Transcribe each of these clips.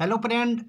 hello friend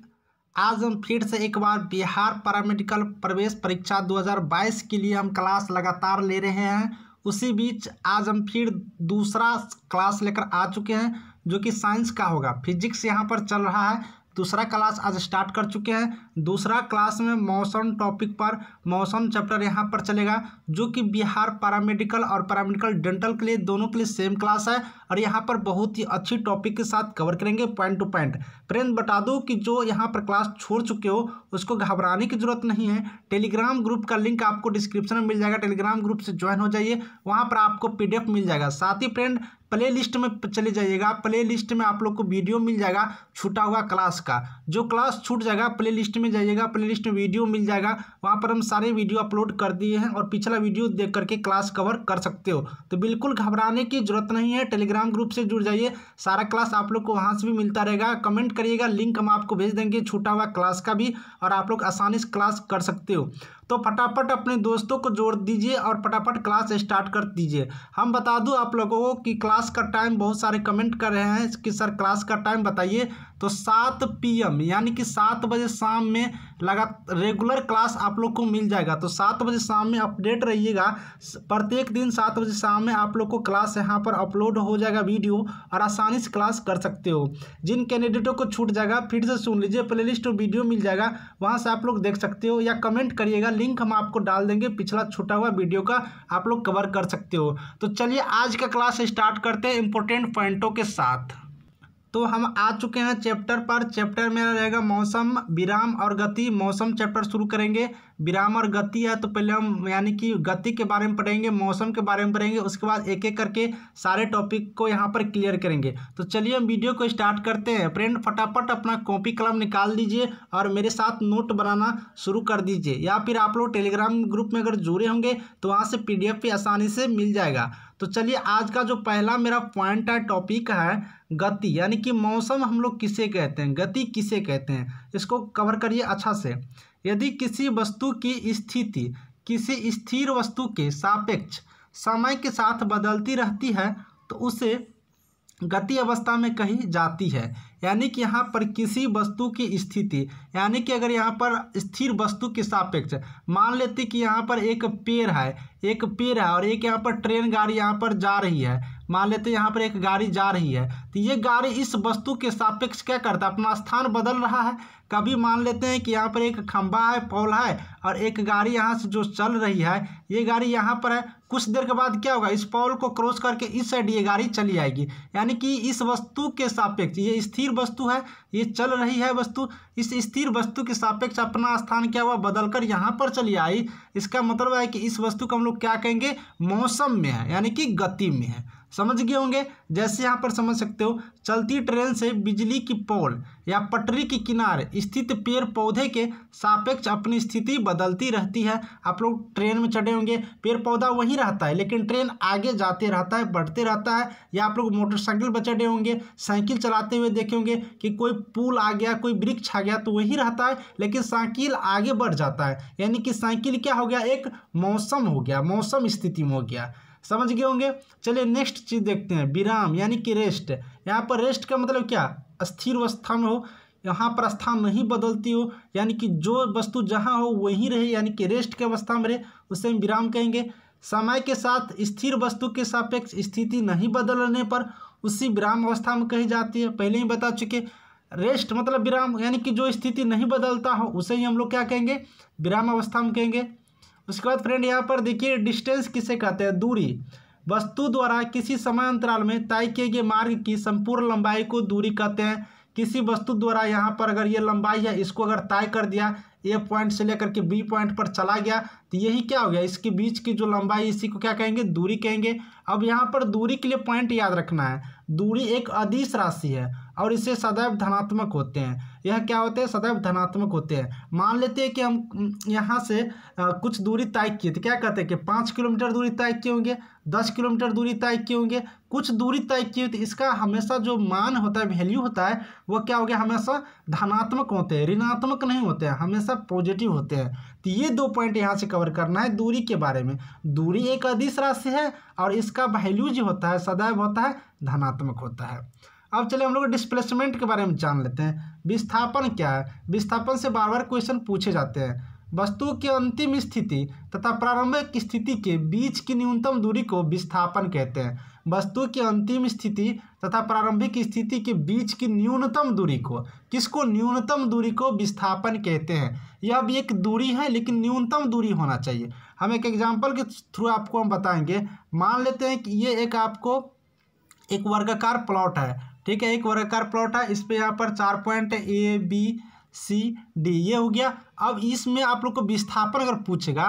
आज हम फिर से एक बार बिहार पैरामेडिकल प्रवेश परीक्षा 2022 के लिए हम क्लास लगातार ले रहे हैं उसी बीच आज हम फिर दूसरा क्लास लेकर आ चुके हैं जो कि साइंस का होगा फिजिक्स यहाँ पर चल रहा है दूसरा क्लास आज स्टार्ट कर चुके हैं दूसरा क्लास में मौसम टॉपिक पर मौसम चैप्टर यहाँ पर चलेगा जो कि बिहार पैरामेडिकल और पैरामेडिकल डेंटल के लिए दोनों के लिए सेम क्लास है और यहाँ पर बहुत ही अच्छी टॉपिक के साथ कवर करेंगे पॉइंट टू पॉइंट फ्रेंड बता दो कि जो यहाँ पर क्लास छोड़ चुके हो उसको घबराने की जरूरत नहीं है टेलीग्राम ग्रुप का लिंक आपको डिस्क्रिप्शन में मिल जाएगा टेलीग्राम ग्रुप से ज्वाइन हो जाइए वहाँ पर आपको पी मिल जाएगा साथ ही फ्रेंड प्ले लिस्ट में चले जाइएगा प्ले लिस्ट में आप लोग को वीडियो मिल जाएगा छूटा हुआ क्लास का जो क्लास छूट जाएगा प्ले लिस्ट में जाइएगा प्ले लिस्ट में वीडियो मिल जाएगा वहाँ पर हम सारे वीडियो अपलोड कर दिए हैं और पिछला वीडियो देख करके क्लास कवर कर सकते हो तो बिल्कुल घबराने की जरूरत नहीं है टेलीग्राम टेलीग्राम ग्रुप से जुड़ जाइए सारा क्लास आप लोग को वहाँ से भी मिलता रहेगा कमेंट करिएगा लिंक हम आपको भेज देंगे छूटा हुआ क्लास का भी और आप लोग आसानी से क्लास कर सकते हो तो फटाफट अपने दोस्तों को जोड़ दीजिए और फटाफट क्लास स्टार्ट कर दीजिए हम बता दूँ आप लोगों को कि क्लास का टाइम बहुत सारे कमेंट कर रहे हैं कि सर क्लास का टाइम बताइए तो सात पी यानी कि सात बजे शाम में लगा रेगुलर क्लास आप लोग को मिल जाएगा तो सात बजे शाम में अपडेट रहिएगा प्रत्येक दिन सात बजे शाम में आप लोग को क्लास यहाँ पर अपलोड हो जाएगा वीडियो और आसानी से क्लास कर सकते हो जिन कैंडिडेटों को छूट जाएगा फिर से सुन लीजिए प्लेलिस्ट और वीडियो मिल जाएगा वहाँ से आप लोग देख सकते हो या कमेंट करिएगा लिंक हम आपको डाल देंगे पिछला छुटा हुआ वीडियो का आप लोग कवर कर सकते हो तो चलिए आज का क्लास स्टार्ट करते हैं इंपॉर्टेंट पॉइंटों के साथ तो हम आ चुके हैं चैप्टर पर चैप्टर मेरा रहेगा मौसम विराम और गति मौसम चैप्टर शुरू करेंगे विराम और गति है तो पहले हम यानी कि गति के बारे में पढ़ेंगे मौसम के बारे में पढ़ेंगे उसके बाद एक एक करके सारे टॉपिक को यहाँ पर क्लियर करेंगे तो चलिए हम वीडियो को स्टार्ट करते हैं फ्रेंड फटाफट अपना कॉपी कलम निकाल दीजिए और मेरे साथ नोट बनाना शुरू कर दीजिए या फिर आप लोग टेलीग्राम ग्रुप में अगर जुड़े होंगे तो वहाँ से पी भी आसानी से मिल जाएगा तो चलिए आज का जो पहला मेरा पॉइंट है टॉपिक है गति यानी कि मौसम हम लोग किसे कहते हैं गति किसे कहते हैं इसको कवर करिए अच्छा से यदि किसी वस्तु की स्थिति किसी स्थिर वस्तु के सापेक्ष समय के साथ बदलती रहती है तो उसे गति अवस्था में कही जाती है यानी कि यहाँ पर किसी वस्तु की स्थिति यानी कि अगर यहाँ पर स्थिर वस्तु के सापेक्ष मान लेते कि यहाँ पर एक पेड़ है एक पेड़ है और एक यहाँ पर ट्रेन गाड़ी यहाँ पर जा रही है मान लेते यहाँ पर एक गाड़ी जा रही है तो ये गाड़ी इस वस्तु के सापेक्ष क्या करता है अपना स्थान बदल रहा है कभी मान लेते हैं कि यहाँ पर एक खंबा है पोल है और एक गाड़ी यहाँ से जो चल रही है ये गाड़ी यहाँ पर है कुछ देर के बाद क्या होगा इस पॉल को क्रॉस करके इस साइड ये गाड़ी चली आएगी यानी कि इस वस्तु के सापेक्ष ये स्थिर वस्तु है ये चल रही है वस्तु इस स्थिर वस्तु के सापेक्ष अपना स्थान क्या हुआ कर यहाँ पर चली आई इसका मतलब है कि इस वस्तु को हम लोग क्या कहेंगे मौसम में है यानी कि गति में है समझ गए होंगे जैसे यहाँ पर समझ सकते हो चलती ट्रेन से बिजली की पोल या पटरी के किनारे स्थित पेड़ पौधे के सापेक्ष अपनी स्थिति बदलती रहती है आप लोग ट्रेन में चढ़े होंगे पेड़ पौधा वहीं रहता है लेकिन ट्रेन आगे जाते रहता है बढ़ते रहता है या आप लोग मोटरसाइकिल पर चढ़े होंगे साइकिल चलाते हुए देखे होंगे कि कोई पुल आ गया कोई वृक्ष आ गया तो वहीं रहता है लेकिन साइकिल आगे बढ़ जाता है यानी कि साइकिल क्या हो गया एक मौसम हो गया मौसम स्थिति में हो गया समझ गए होंगे चलिए नेक्स्ट चीज़ देखते हैं विराम यानी कि रेस्ट यहाँ पर रेस्ट का मतलब क्या स्थिर अवस्था में हो यहाँ पर स्थान नहीं बदलती हो यानी कि जो वस्तु जहाँ हो वहीं रहे यानी कि रेस्ट की अवस्था में रहे उसे हम विराम कहेंगे समय के साथ स्थिर वस्तु के सापेक्ष स्थिति नहीं बदलने पर उसी विराम अवस्था में कही जाती है पहले ही बता चुके रेस्ट मतलब विराम यानी कि जो स्थिति नहीं बदलता हो उसे ही हम लोग क्या कहेंगे विराम अवस्था में कहेंगे उसके बाद फ्रेंड यहाँ पर देखिए डिस्टेंस किसे कहते हैं दूरी वस्तु द्वारा किसी समय अंतराल में तय किए गए मार्ग की संपूर्ण लंबाई को दूरी कहते हैं किसी वस्तु द्वारा यहाँ पर अगर ये लंबाई है इसको अगर तय कर दिया ए पॉइंट से लेकर के बी पॉइंट पर चला गया तो यही क्या हो गया इसके बीच की जो लंबाई इसी को क्या कहेंगे दूरी कहेंगे अब यहाँ पर दूरी के लिए पॉइंट याद रखना है दूरी एक अधिस राशि है और इसे सदैव धनात्मक होते हैं यह क्या होते हैं सदैव धनात्मक होते हैं मान लेते हैं कि हम यहाँ से कुछ दूरी तय किए तो क्या कहते हैं कि पाँच किलोमीटर दूरी तय किए होंगे दस किलोमीटर दूरी तय किए होंगे कुछ दूरी तय की हुई तो इसका हमेशा जो मान होता है वैल्यू होता है वो क्या हो गया हमेशा धनात्मक होते हैं ऋणात्मक नहीं होते हैं हमेशा पॉजिटिव होते हैं तो ये दो पॉइंट यहाँ से कवर करना है दूरी के बारे में दूरी एक अदिश राशि है और इसका वैल्यू जो होता है सदैव होता है धनात्मक होता है अब चलिए हम लोग डिस्प्लेसमेंट के बारे में जान लेते हैं विस्थापन क्या है विस्थापन से बार बार क्वेश्चन पूछे जाते हैं वस्तु की अंतिम स्थिति तथा प्रारंभिक स्थिति के बीच की न्यूनतम दूरी को विस्थापन कहते हैं वस्तु की अंतिम स्थिति तथा प्रारंभिक स्थिति के बीच की न्यूनतम दूरी को किसको न्यूनतम दूरी को विस्थापन कहते हैं यह भी एक दूरी है लेकिन न्यूनतम दूरी होना चाहिए हम एक एग्जाम्पल के थ्रू आपको हम बताएंगे मान लेते हैं कि ये एक आपको एक वर्गाकार प्लॉट है ठीक है एक वर्गकार प्लॉट है इस पर यहाँ पर चार point A B C D ये हो गया अब इसमें आप लोग को विस्थापन अगर पूछेगा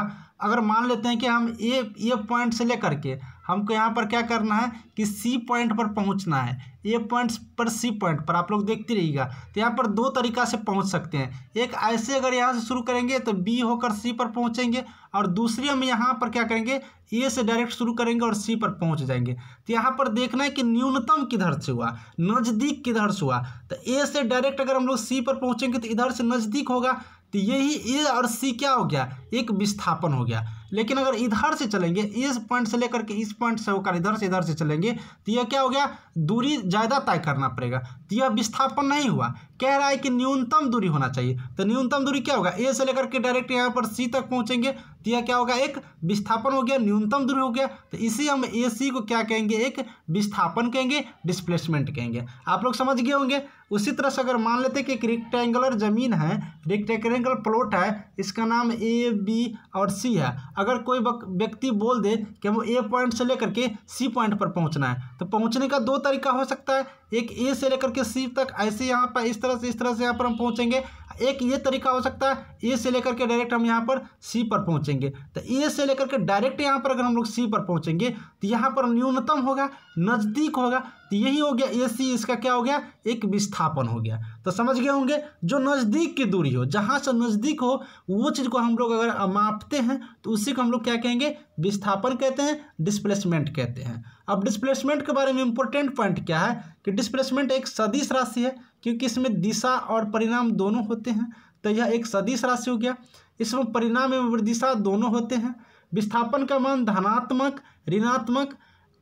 अगर मान लेते हैं कि हम ए ए पॉइंट से लेकर के हमको यहाँ पर क्या करना है कि सी पॉइंट पर पहुँचना है ए पॉइंट पर सी पॉइंट पर आप लोग देखते रहिएगा तो यहाँ पर दो तरीका से पहुँच सकते हैं एक ऐसे अगर यहाँ से शुरू करेंगे तो बी होकर सी पर पहुँचेंगे और दूसरी हम यहाँ पर क्या करेंगे ए से डायरेक्ट शुरू करेंगे और सी पर पहुँच जाएंगे तो यहाँ पर देखना है कि न्यूनतम किधर से हुआ नज़दीक किधर से हुआ तो ए से डायरेक्ट अगर हम लोग सी पर पहुँचेंगे तो इधर से नज़दीक होगा तो यही ए और सी क्या हो गया एक विस्थापन हो गया लेकिन अगर इधर से चलेंगे इस पॉइंट से लेकर के इस पॉइंट से होकर इधर से इधर से चलेंगे तो यह क्या हो गया दूरी ज़्यादा तय करना पड़ेगा तो यह विस्थापन नहीं हुआ कह रहा है कि न्यूनतम दूरी होना चाहिए तो न्यूनतम दूरी क्या होगा ए से लेकर के डायरेक्ट यहाँ पर सी तक पहुँचेंगे तो यह क्या होगा एक विस्थापन हो गया न्यूनतम दूरी हो गया तो इसी हम ए सी को क्या कहेंगे एक विस्थापन कहेंगे डिस्प्लेसमेंट कहेंगे आप लोग समझ गए होंगे उसी तरह से अगर मान लेते कि एक रेक्टेंगुलर ज़मीन है रेक्टेंगुलर प्लॉट है इसका नाम ए बी और सी है अगर कोई व्यक्ति बोल दे कि हम ए पॉइंट से लेकर के सी पॉइंट पर पहुंचना है तो पहुंचने का दो तरीका हो सकता है एक ए से लेकर के सी तक ऐसे यहाँ पर इस तरह से इस तरह से यहाँ पर हम पहुँचेंगे एक ये तरीका हो सकता है ए से लेकर के डायरेक्ट हम यहाँ पर सी पर पहुँचेंगे तो ए से लेकर के डायरेक्ट यहाँ पर अगर हम लोग सी पर पहुँचेंगे तो यहाँ पर न्यूनतम होगा नज़दीक होगा तो यही हो गया ए सी इसका क्या हो गया एक विस्थापन हो गया तो समझ गए होंगे जो नज़दीक की दूरी हो जहाँ से नज़दीक हो वो चीज़ को हम लोग अगर मापते हैं तो उसी को हम लोग क्या कहेंगे विस्थापन कहते हैं डिस्प्लेसमेंट कहते हैं अब डिस्प्लेसमेंट के बारे में इंपॉर्टेंट पॉइंट क्या है कि डिस्प्लेसमेंट एक सदिश राशि है क्योंकि इसमें दिशा और परिणाम दोनों होते हैं तो यह एक सदिश राशि हो गया इसमें परिणाम एवं दिशा दोनों होते हैं विस्थापन का मान धनात्मक ऋणात्मक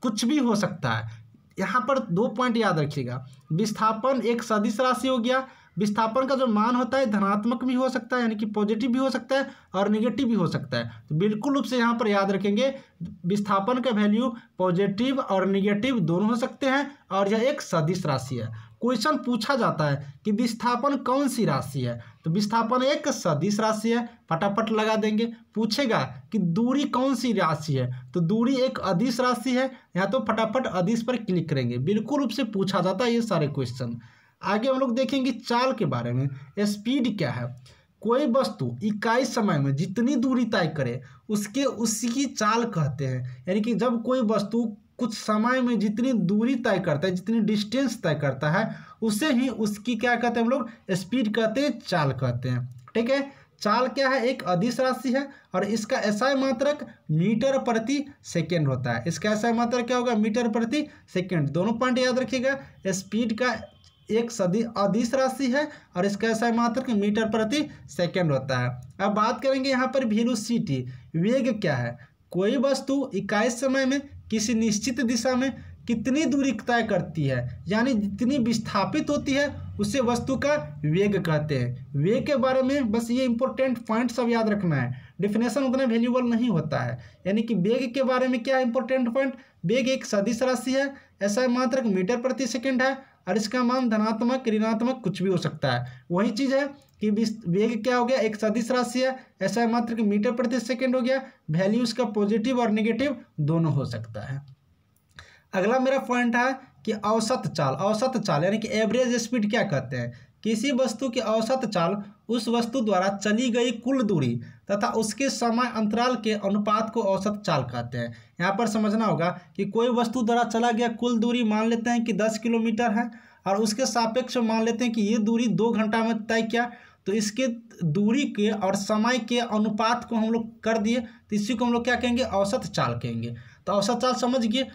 कुछ भी हो सकता है यहाँ पर दो पॉइंट याद रखिएगा विस्थापन एक सदिश राशि हो गया विस्थापन का जो मान होता है धनात्मक भी हो सकता है यानी कि पॉजिटिव भी हो सकता है और निगेटिव भी हो सकता है तो बिल्कुल रूप से यहाँ पर याद रखेंगे विस्थापन का वैल्यू पॉजिटिव और निगेटिव दोनों हो सकते हैं और यह एक सदिश राशि है क्वेश्चन पूछा जाता है कि विस्थापन कौन सी राशि है तो विस्थापन एक सदिश राशि है फटाफट लगा देंगे पूछेगा कि दूरी कौन सी राशि है तो दूरी एक अधिस राशि है यहाँ तो फटाफट अधिस पर क्लिक करेंगे बिल्कुल रूप से पूछा जाता है ये सारे क्वेश्चन आगे हम लोग देखेंगे चाल के बारे में स्पीड क्या है कोई वस्तु इकाई समय में जितनी दूरी तय करे उसके उसी की चाल कहते हैं यानी कि जब कोई वस्तु कुछ समय में जितनी दूरी तय करता है जितनी डिस्टेंस तय करता है उसे ही उसकी क्या कहते हैं हम लोग स्पीड कहते हैं चाल कहते हैं ठीक है चाल क्या है एक अधिस राशि है और इसका एसआई मात्रक मीटर प्रति सेकेंड होता है इसका ऐसा मात्रक क्या होगा मीटर प्रति सेकेंड दोनों पॉइंट याद रखिएगा स्पीड का एक सदी अधिस राशि है और इसका ऐसा मात्रक मीटर प्रति सेकेंड होता है अब बात करेंगे यहाँ पर वेलोसिटी वेग क्या है कोई वस्तु इकाई समय में किसी निश्चित दिशा में कितनी दूरी तय करती है यानी जितनी विस्थापित होती है उसे वस्तु का वेग कहते हैं वेग के बारे में बस ये इंपॉर्टेंट पॉइंट सब याद रखना है डिफिनेशन उतना वैल्यूबल नहीं होता है यानी कि वेग के बारे में क्या इंपॉर्टेंट पॉइंट वेग एक सदिश राशि है ऐसा मात्रक मीटर प्रति सेकेंड है और इसका मान धनात्मक ऋणात्मक कुछ भी हो सकता है वही चीज़ है कि वेग क्या हो गया एक सदिश राशि है ऐसा मात्र मीटर प्रति सेकेंड हो गया वैल्यू इसका पॉजिटिव और निगेटिव दोनों हो सकता है अगला मेरा पॉइंट है कि औसत चाल औसत चाल यानी कि एवरेज स्पीड क्या कहते हैं किसी वस्तु की औसत चाल उस वस्तु द्वारा चली गई कुल दूरी तथा उसके समय अंतराल के अनुपात को औसत चाल कहते हैं यहाँ पर समझना होगा कि कोई वस्तु द्वारा चला गया कुल दूरी मान लेते हैं कि दस किलोमीटर है और उसके सापेक्ष मान लेते हैं कि ये दूरी दो घंटा में तय किया तो इसके दूरी के और समय के अनुपात को हम लोग कर दिए तो इसी को हम लोग क्या कहेंगे औसत चाल कहेंगे तो औसत चाल समझ गए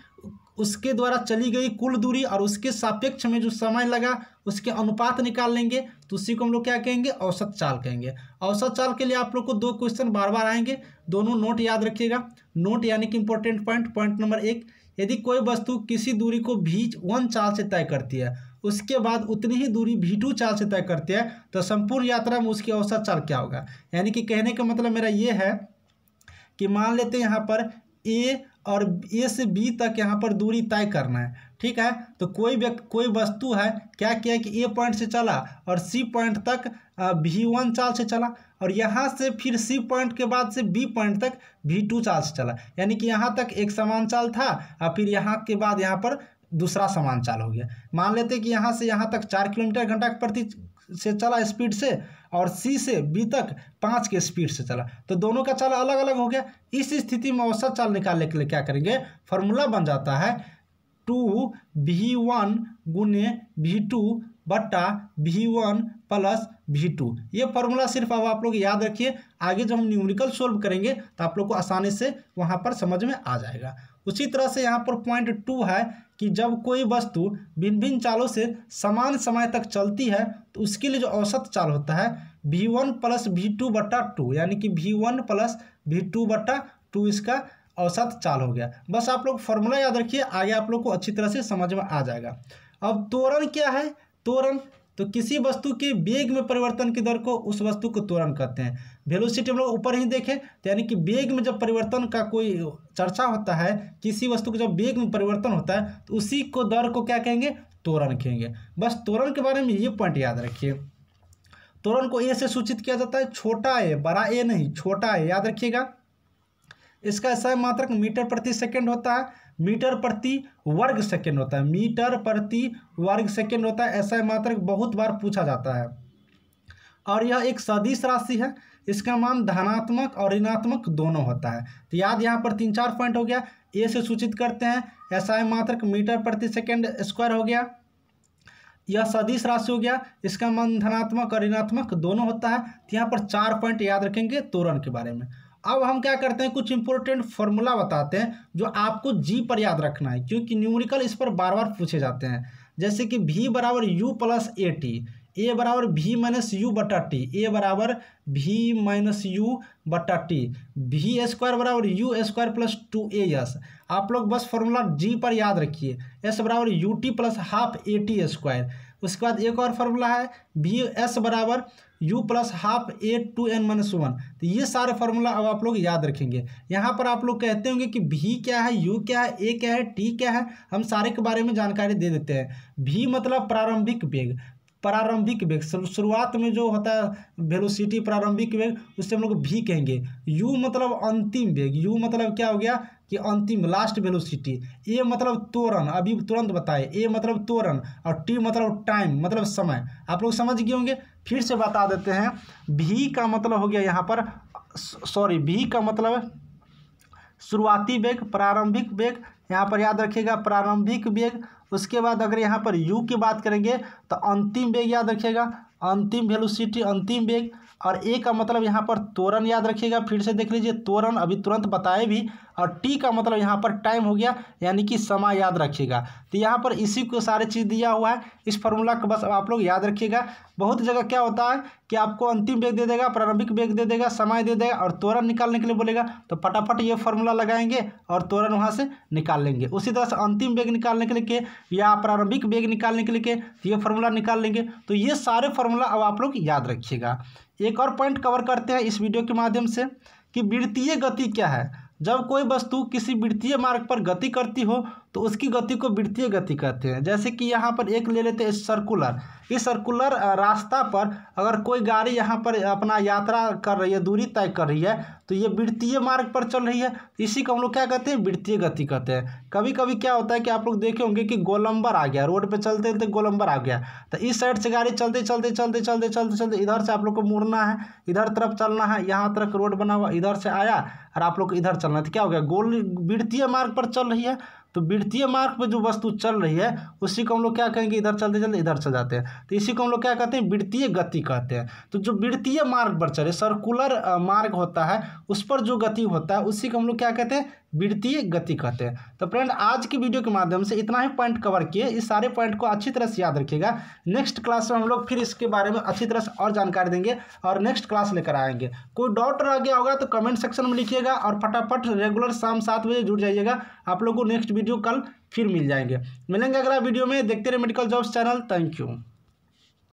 उसके द्वारा चली गई कुल दूरी और उसके सापेक्ष में जो समय लगा उसके अनुपात निकाल लेंगे तो उसी को हम लोग क्या कहेंगे औसत चाल कहेंगे औसत चाल के लिए आप लोग को दो क्वेश्चन बार बार आएंगे दोनों नोट याद रखिएगा नोट यानी कि इंपॉर्टेंट पॉइंट पॉइंट नंबर एक यदि कोई वस्तु किसी दूरी को भी वन चाल से तय करती है उसके बाद उतनी ही दूरी भी टू चाल से तय करती है तो संपूर्ण यात्रा में उसकी औसत चाल क्या होगा यानी कि कहने का मतलब मेरा ये है कि मान लेते हैं यहाँ पर ए और ए से बी तक यहाँ पर दूरी तय करना है ठीक है तो कोई व्यक्ति कोई वस्तु है क्या किया कि ए पॉइंट से चला और सी पॉइंट तक वी वन चाल से चला और यहाँ से फिर सी पॉइंट के बाद से बी पॉइंट तक वी टू चाल से चला यानी कि यहाँ तक एक समान चाल था और फिर यहाँ के बाद यहाँ पर दूसरा समान चाल हो गया मान लेते कि यहाँ से यहाँ तक चार किलोमीटर घंटा प्रति से चला स्पीड से और सी से बी तक पाँच के स्पीड से चला तो दोनों का चाल अलग अलग हो गया इस स्थिति में औसत चाल निकालने के लिए क्या करेंगे फॉर्मूला बन जाता है टू भी वन गुने भी टू बट्टा V one plus V two ये फॉर्मूला सिर्फ अब आप लोग याद रखिए आगे जब हम न्यूमरिकल सोल्व करेंगे तो आप लोग को आसानी से वहाँ पर समझ में आ जाएगा उसी तरह से यहाँ पर पॉइंट टू है कि जब कोई वस्तु भिन्न भिन्न चालों से समान समय तक चलती है तो उसके लिए जो औसत चाल होता है V one plus V two बट्टा टू यानी कि V one plus V two बट्टा टू इसका औसत चाल हो गया बस आप लोग फॉर्मूला याद रखिए आगे आप लोग को अच्छी तरह से समझ में आ जाएगा अब तोरण क्या है तोरण तो किसी वस्तु के वेग में परिवर्तन की दर को उस वस्तु को त्वरण कहते हैं वेलोसिटी हम लोग ऊपर ही देखें तो यानी कि वेग में जब परिवर्तन का कोई चर्चा होता है किसी वस्तु का जब वेग में परिवर्तन होता है तो उसी को दर को क्या कहेंगे त्वरण कहेंगे बस त्वरण के बारे में ये पॉइंट याद रखिए त्वरण को ए से सूचित किया जाता है छोटा ए बड़ा ए नहीं छोटा ए याद रखिएगा इसका ऐसा मात्रक मीटर प्रति सेकंड होता है मीटर प्रति वर्ग सेकेंड होता है मीटर प्रति वर्ग सेकेंड होता है ऐसा मात्रक बहुत बार पूछा जाता है और यह एक सदिश राशि है इसका मान धनात्मक और ऋणात्मक दोनों होता है तो याद यहाँ पर तीन चार पॉइंट हो गया ए से सूचित करते हैं ऐसा मात्रक मीटर प्रति सेकेंड स्क्वायर हो गया यह सदिश राशि हो गया इसका मान धनात्मक और ऋणात्मक दोनों होता है तो यहाँ पर चार पॉइंट याद रखेंगे तोरण के बारे में अब हम क्या करते हैं कुछ इंपॉर्टेंट फॉर्मूला बताते हैं जो आपको जी पर याद रखना है क्योंकि न्यूमरिकल इस पर बार बार पूछे जाते हैं जैसे कि भी बराबर U plus A T A बराबर भी माइनस यू बटा टी ए बराबर भी माइनस यू बटा टी भी स्क्वायर बराबर U square plus two A S आप लोग बस फॉर्मूला जी पर याद रखिए एस बराबर U T plus half A T square उसके बाद एक और फार्मूला है बी एस बराबर U plus half A two N minus one तो ये सारे फार्मूला अब आप लोग याद रखेंगे यहाँ पर आप लोग कहते होंगे कि भी क्या है यू क्या है ए क्या है टी क्या है हम सारे के बारे में जानकारी दे देते हैं भी मतलब प्रारंभिक वेग प्रारंभिक वेग शुरुआत में जो होता है वेलोसिटी प्रारंभिक वेग उससे हम लोग भी कहेंगे यू मतलब अंतिम वेग यू मतलब क्या हो गया कि अंतिम लास्ट वेलोसिटी ए मतलब तोरण अभी तुरंत बताए ए मतलब तोरण और टी मतलब टाइम मतलब समय आप लोग समझ गए होंगे फिर से बता देते हैं भी का मतलब हो गया यहाँ पर सॉरी भी का मतलब शुरुआती वेग प्रारंभिक वेग यहाँ पर याद रखिएगा प्रारंभिक वेग उसके बाद अगर यहाँ पर यू की बात करेंगे तो अंतिम वेग याद रखिएगा अंतिम वेलोसिटी अंतिम वेग और ए का मतलब यहाँ पर तोरण याद रखिएगा फिर से देख लीजिए तोरण अभी तुरंत बताए भी और टी का मतलब यहाँ पर टाइम हो गया यानी कि समय याद रखिएगा तो यहाँ पर इसी को सारे चीज़ दिया हुआ है इस फॉर्मूला को बस आप लोग याद रखिएगा बहुत जगह क्या होता है कि आपको अंतिम वेग दे देगा प्रारंभिक वेग दे देगा समय दे देगा और त्वरण निकालने के लिए बोलेगा तो फटाफट ये फॉर्मूला लगाएंगे और त्वरण वहाँ से निकाल लेंगे उसी तरह से अंतिम वेग निकालने के लिए या प्रारंभिक वेग निकालने के लिए ये फॉर्मूला निकाल लेंगे तो ये सारे फॉर्मूला अब आप लोग याद रखिएगा एक और पॉइंट कवर करते हैं इस वीडियो के माध्यम से कि वृत्तीय गति क्या है जब कोई वस्तु किसी वित्तीय मार्ग पर गति करती हो तो उसकी गति को वृत्तीय गति कहते हैं जैसे कि यहाँ पर एक ले लेते हैं सर्कुलर इस सर्कुलर रास्ता पर अगर कोई गाड़ी यहाँ पर अपना यात्रा कर रही है दूरी तय कर रही है तो ये वृत्तीय मार्ग पर चल रही है इसी को हम लोग क्या कहते हैं वृत्तीय गति कहते हैं कभी कभी क्या होता है कि आप लोग देखे होंगे कि गोलंबर आ गया रोड पर चलते चलते गोलंबर आ गया तो इस साइड से गाड़ी चलते चलते चलते चलते चलते चलते इधर से आप लोग को मुड़ना है इधर तरफ चलना है यहाँ तरफ रोड बना हुआ इधर से आया और आप लोग इधर चलना है तो क्या हो गया गोल वृत्तीय मार्ग पर चल रही है तो वित्तीय मार्ग पर जो वस्तु चल रही है उसी को हम लोग क्या कहेंगे इधर चलते चलते इधर चल जाते हैं तो इसी को हम लोग क्या कहते हैं वित्तीय गति कहते हैं तो जो वित्तीय मार्ग पर चले सर्कुलर मार्ग होता है उस पर जो गति होता है उसी को हम लोग क्या कहते हैं वित्तीय गति कहते हैं तो फ्रेंड आज की वीडियो के माध्यम से इतना ही पॉइंट कवर किए इस सारे पॉइंट को अच्छी तरह से याद रखिएगा नेक्स्ट क्लास में हम लोग फिर इसके बारे में अच्छी तरह से और जानकारी देंगे और नेक्स्ट क्लास लेकर आएंगे कोई डाउट रह गया होगा तो कमेंट सेक्शन में लिखिएगा और फटाफट रेगुलर शाम सात बजे जुड़ जाइएगा आप लोग को नेक्स्ट वीडियो कल फिर मिल जाएंगे मिलेंगे अगला वीडियो में देखते रहे medical jobs channel thank you